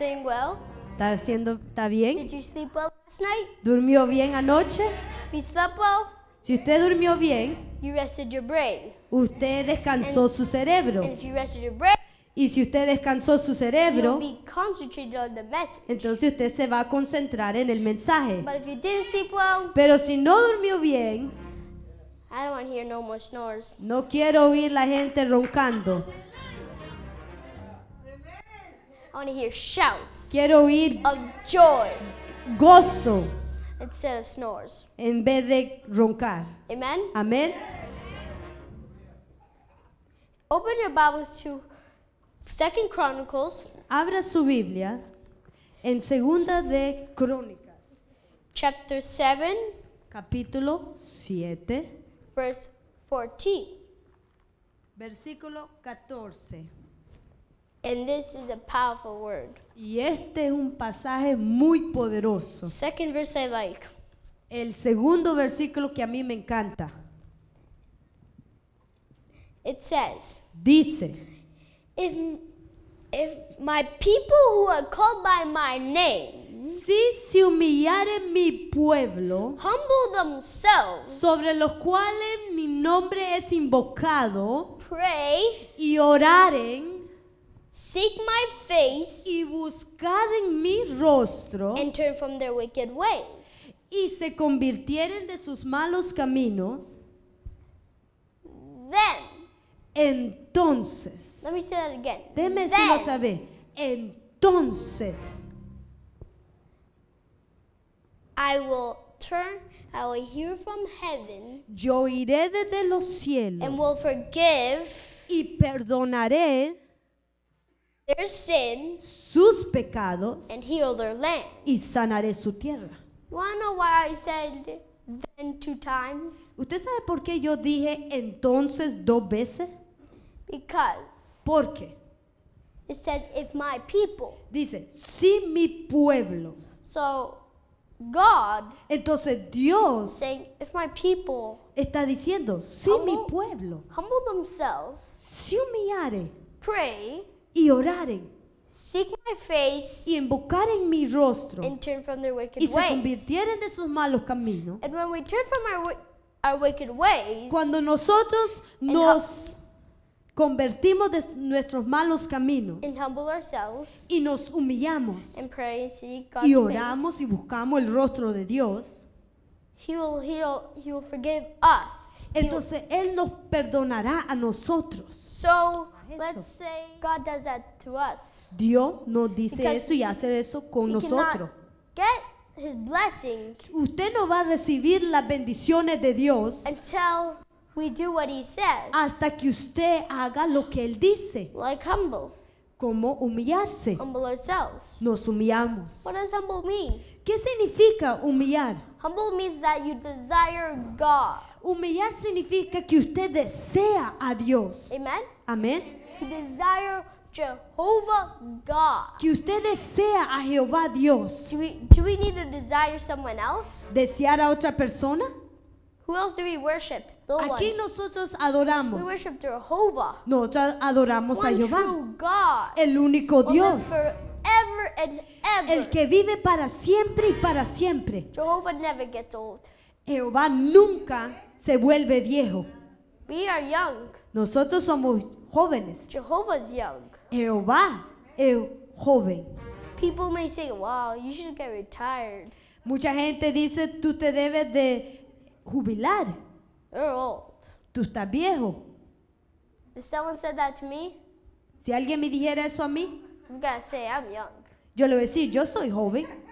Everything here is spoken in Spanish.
Doing ¿Está, haciendo, ¿Está bien? ¿Durmió bien anoche? Si usted durmió bien, usted descansó su cerebro. y si usted descansó su cerebro, entonces usted se va a concentrar en el mensaje. Pero si no durmió bien, no, no quiero oír la gente roncando want to hear shouts Quiero oír of joy gozo instead of snores. en vez de roncar. Amen. Amen. Open your Bibles to Second Chronicles. Abra su Biblia en Segunda de Crónicas. Chapter 7. Capítulo 7. Verse 14. Versículo 14. Y este es un pasaje muy poderoso. Second verse I like. El segundo versículo que a mí me encanta. It says. Dice. If, if my people who are called by my name. si se humillare mi pueblo, sobre los cuales mi nombre es invocado, pray, y oraren, Seek my face y buscar en mi rostro and turn from their wicked ways. y se convirtieren de sus malos caminos, then entonces, let me say that again. then, decirlo otra vez. Entonces, I will turn I will hear from heaven. Yo iré desde los cielos. And will forgive. Y perdonaré their sin sus pecados and heal their land. y sanaré su tierra. Know why I said then two times? ¿Usted sabe por qué yo dije entonces dos veces? Because ¿Por qué? it says if my people. Dice, si mi pueblo. So God Entonces Dios saying, if my people está diciendo, si humble, mi pueblo humble themselves, si humillare, pray, y oraren y invocar en mi rostro y se convirtieren de sus malos caminos. cuando nosotros nos convertimos de nuestros malos caminos y nos humillamos y oramos y buscamos el rostro de Dios, he will, entonces él nos perdonará a nosotros. Dios nos dice eso y hace eso con nosotros. Usted no va a recibir las bendiciones de Dios hasta que usted haga lo que él dice. Como humillarse. Nos humillamos. ¿Qué significa humillar? Humble means that you desire God. Humillar significa que usted desea a Dios. Amen. Amén. Desire Jehovah God. Que usted desea a Jehová Dios. Do we, do we need to desire someone else? Desear a otra persona. Who else do we worship? No Aquí one. nosotros adoramos. We worship Jehovah. Nosotros adoramos One a Jehová. True God. El único Dios forever and ever. El que vive para siempre y para siempre. Jehovah never gets old. Jehová nunca se vuelve viejo. We are young. Nosotros somos jóvenes. Jehovah's young. Jehová es joven. People may say, "Wow, you should get retired." Mucha gente dice, "Tú te debes de jubilar." You're old. Tú estás viejo. If someone said that to me, si alguien me dijera eso a mí, I'm gonna say I'm young. Yo le voy a decir, yo soy joven.